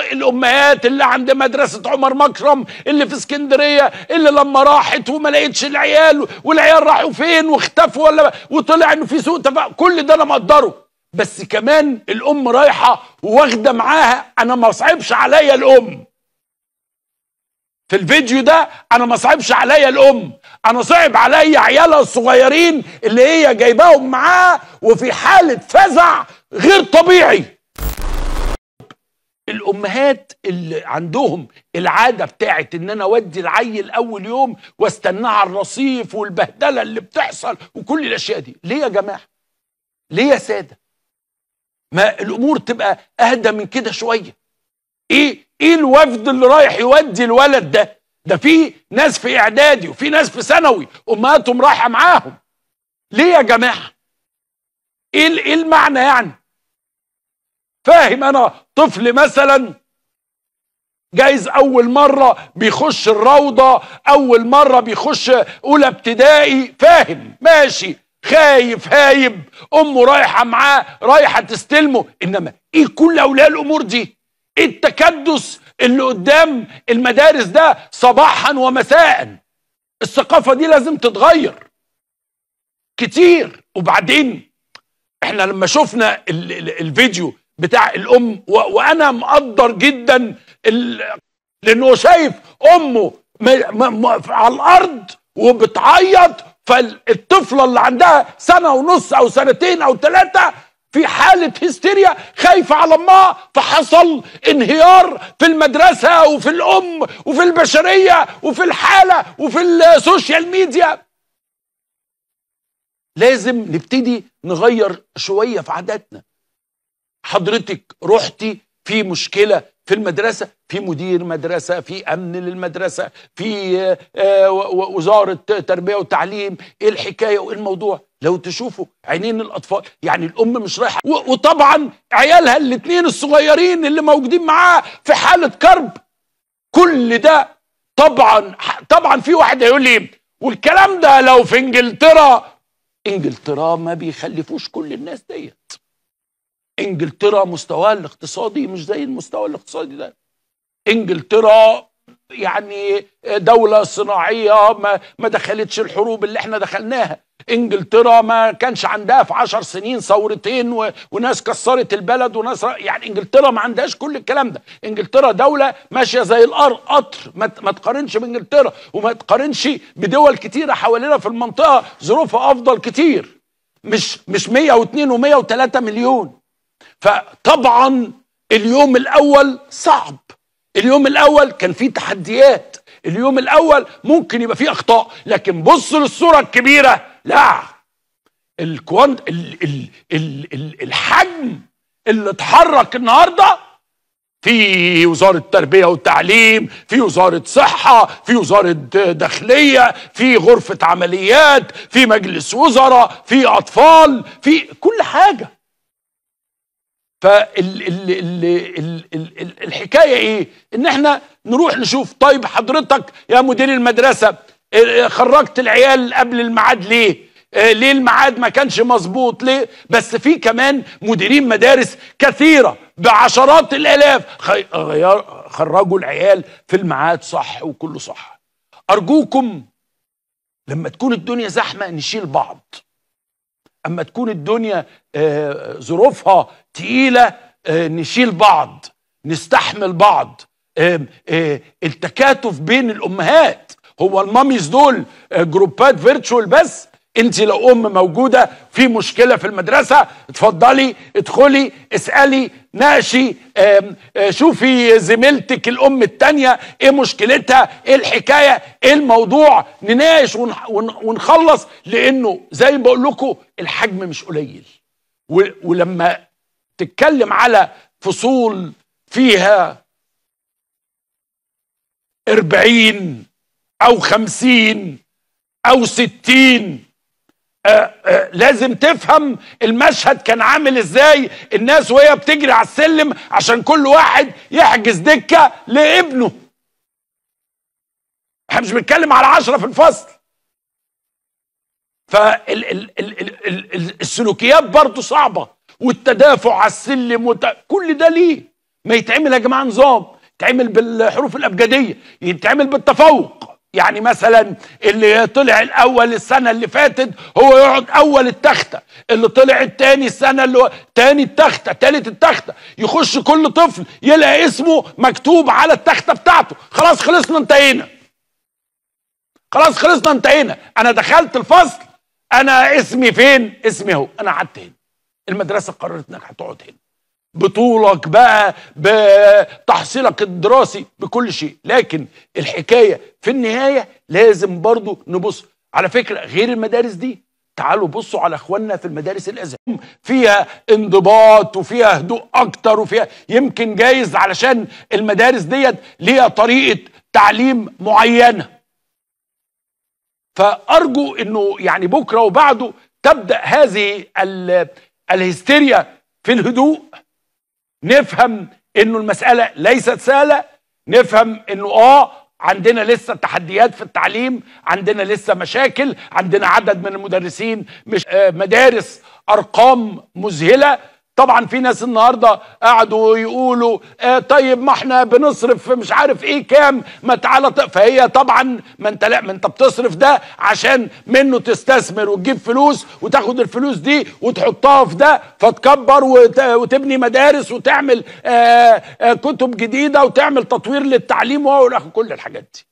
الامهات اللي عند مدرسه عمر مكرم اللي في اسكندريه اللي لما راحت وما لقيتش العيال والعيال راحوا فين واختفوا ولا وطلع انه في سوء تفاهم كل ده انا مقدره بس كمان الام رايحه واخده معاها انا ما صعبش عليا الام في الفيديو ده انا ما صعبش عليا الام انا صعب عليا عيالها الصغيرين اللي هي جايباهم معاها وفي حاله فزع غير طبيعي الامهات اللي عندهم العاده بتاعت ان انا اودي العيل اول يوم واستناه على الرصيف والبهدله اللي بتحصل وكل الاشياء دي ليه يا جماعه ليه يا ساده ما الامور تبقى اهدى من كده شويه ايه ايه الوفد اللي رايح يودي الولد ده ده في ناس في اعدادي وفي ناس في ثانوي امهاتهم رايحه معاهم ليه يا جماعه ايه ايه المعنى يعني فاهم انا طفل مثلا جايز اول مره بيخش الروضه اول مره بيخش اولى ابتدائي فاهم ماشي خايف هايب امه رايحه معاه رايحه تستلمه انما ايه كل اولياء الامور دي ايه التكدس اللي قدام المدارس ده صباحا ومساء الثقافه دي لازم تتغير كتير وبعدين احنا لما شفنا الفيديو بتاع الام وانا مقدر جدا ال... لانه شايف امه م... م... م... على الارض وبتعيط فالطفله اللي عندها سنه ونص او سنتين او ثلاثه في حالة هستيريا خايفة على امها فحصل انهيار في المدرسة وفي الأم وفي البشرية وفي الحالة وفي السوشيال ميديا لازم نبتدي نغير شوية في عاداتنا حضرتك رحتي في مشكله في المدرسه في مدير مدرسه في امن للمدرسه في آه، آه، وزاره تربيه وتعليم ايه الحكايه وايه الموضوع لو تشوفوا عينين الاطفال يعني الام مش رايحه وطبعا عيالها الاثنين الصغيرين اللي موجودين معاها في حاله كرب كل ده طبعا طبعا في واحد هيقول لي والكلام ده لو في انجلترا انجلترا ما بيخلفوش كل الناس ديت انجلترا مستواها الاقتصادي مش زي المستوى الاقتصادي ده انجلترا يعني دولة صناعية ما, ما دخلتش الحروب اللي احنا دخلناها انجلترا ما كانش عندها في عشر سنين ثورتين و... وناس كسرت البلد وناس يعني انجلترا ما عندهاش كل الكلام ده انجلترا دولة ماشية زي الأر قطر ما, ما تقارنش بانجلترا وما تقارنش بدول كتيرة حوالينا في المنطقة ظروفها افضل كتير مش مش 102 و103 مليون فطبعا اليوم الاول صعب اليوم الاول كان فيه تحديات اليوم الاول ممكن يبقى فيه اخطاء لكن بص للصوره الكبيره لا الكوانت ال ال ال ال الحجم اللي اتحرك النهارده في وزارة تربية وتعليم في وزارة صحة في وزارة داخلية في غرفة عمليات في مجلس وزراء في أطفال في كل حاجة فالحكايه ايه؟ ان احنا نروح نشوف طيب حضرتك يا مدير المدرسه خرجت العيال قبل الميعاد ليه؟ آه، ليه الميعاد ما كانش مظبوط ليه بس في كمان مديرين مدارس كثيره بعشرات الالاف خرجوا العيال في الميعاد صح وكله صح ارجوكم لما تكون الدنيا زحمه نشيل بعض اما تكون الدنيا آه، ظروفها تقيله آه، نشيل بعض نستحمل بعض آه، التكاتف بين الامهات هو الماميز دول جروبات فيرتشوال بس انت لو ام موجوده في مشكله في المدرسه اتفضلي ادخلي اسالي ناقشي آه، شوفي زميلتك الام التانية ايه مشكلتها ايه الحكاية ايه الموضوع نناقش ونخلص لانه زي ما بقول لكم الحجم مش قليل ولما تتكلم على فصول فيها أربعين أو خمسين أو ستين آه، آه، لازم تفهم المشهد كان عامل ازاي الناس وهي بتجري على السلم عشان كل واحد يحجز دكه لابنه احنا مش بنتكلم على عشرة في الفصل فالسلوكيات برضو صعبة والتدافع على السلم وت... كل ده ليه ما يتعمل يا جماعة نظام يتعمل بالحروف الأبجدية يتعمل بالتفوق يعني مثلا اللي طلع الاول السنه اللي فاتت هو يقعد اول التخته اللي طلع التاني السنه اللي هو تاني التخته تالت التخته يخش كل طفل يلاقي اسمه مكتوب على التخته بتاعته خلاص خلصنا انتهينا خلاص خلصنا انتهينا انا دخلت الفصل انا اسمي فين اسمي اهو انا قعدت هنا المدرسه قررت انك هتقعد هنا بطولك بقى بتحصيلك الدراسي بكل شيء لكن الحكايه في النهايه لازم برضو نبص على فكره غير المدارس دي تعالوا بصوا على اخواننا في المدارس الازهر فيها انضباط وفيها هدوء اكتر وفيها يمكن جايز علشان المدارس ديت ليها طريقه تعليم معينه فارجو انه يعني بكره وبعده تبدا هذه الهستيريا في الهدوء نفهم انه المساله ليست سهله نفهم انه اه عندنا لسه تحديات في التعليم عندنا لسه مشاكل عندنا عدد من المدرسين مش آه، مدارس ارقام مذهله طبعا في ناس النهارده قعدوا يقولوا آه طيب ما احنا بنصرف مش عارف ايه كام ما تعالى فهي طبعا ما انت لا ما انت بتصرف ده عشان منه تستثمر وتجيب فلوس وتاخد الفلوس دي وتحطها في ده فتكبر وتبني مدارس وتعمل آه آه كتب جديده وتعمل تطوير للتعليم وكل الحاجات دي